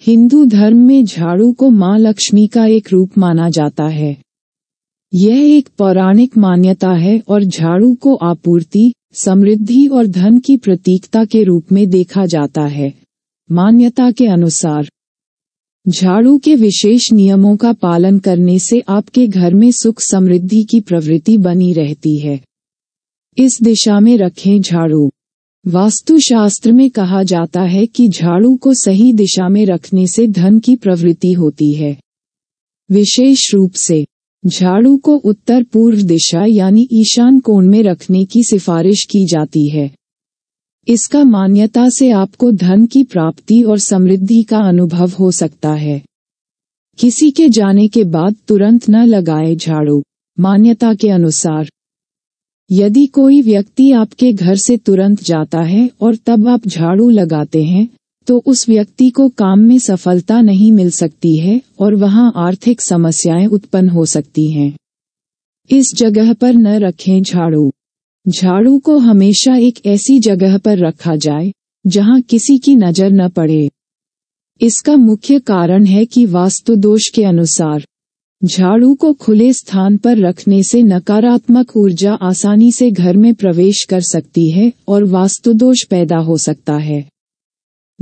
हिंदू धर्म में झाड़ू को माँ लक्ष्मी का एक रूप माना जाता है यह एक पौराणिक मान्यता है और झाड़ू को आपूर्ति समृद्धि और धन की प्रतीकता के रूप में देखा जाता है मान्यता के अनुसार झाड़ू के विशेष नियमों का पालन करने से आपके घर में सुख समृद्धि की प्रवृत्ति बनी रहती है इस दिशा में रखें झाड़ू वास्तुशास्त्र में कहा जाता है कि झाड़ू को सही दिशा में रखने से धन की प्रवृत्ति होती है विशेष रूप से झाड़ू को उत्तर पूर्व दिशा यानी ईशान कोण में रखने की सिफारिश की जाती है इसका मान्यता से आपको धन की प्राप्ति और समृद्धि का अनुभव हो सकता है किसी के जाने के बाद तुरंत न लगाए झाड़ू मान्यता के अनुसार यदि कोई व्यक्ति आपके घर से तुरंत जाता है और तब आप झाड़ू लगाते हैं तो उस व्यक्ति को काम में सफलता नहीं मिल सकती है और वहां आर्थिक समस्याएं उत्पन्न हो सकती हैं इस जगह पर न रखें झाड़ू झाड़ू को हमेशा एक ऐसी जगह पर रखा जाए जहां किसी की नजर न पड़े इसका मुख्य कारण है कि वास्तु दोष के अनुसार झाड़ू को खुले स्थान पर रखने से नकारात्मक ऊर्जा आसानी से घर में प्रवेश कर सकती है और वास्तुदोष पैदा हो सकता है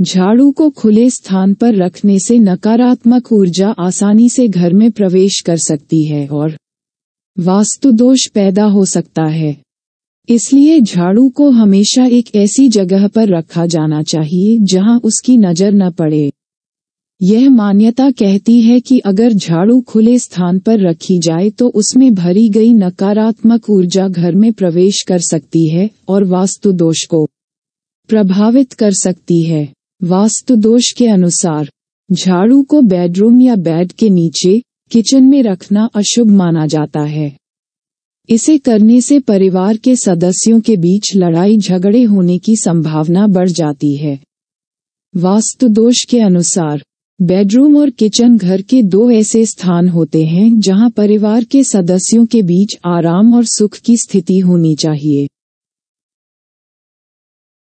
झाड़ू को खुले स्थान पर रखने से नकारात्मक ऊर्जा आसानी से घर में प्रवेश कर सकती है और वास्तुदोष पैदा हो सकता है इसलिए झाड़ू को हमेशा एक ऐसी जगह पर रखा जाना चाहिए जहां उसकी नजर न पड़े यह मान्यता कहती है कि अगर झाड़ू खुले स्थान पर रखी जाए तो उसमें भरी गई नकारात्मक ऊर्जा घर में प्रवेश कर सकती है और वास्तु दोष को प्रभावित कर सकती है वास्तु दोष के अनुसार झाड़ू को बेडरूम या बेड के नीचे किचन में रखना अशुभ माना जाता है इसे करने से परिवार के सदस्यों के बीच लड़ाई झगड़े होने की संभावना बढ़ जाती है वास्तु दोष के अनुसार बेडरूम और किचन घर के दो ऐसे स्थान होते हैं जहां परिवार के सदस्यों के बीच आराम और सुख की स्थिति होनी चाहिए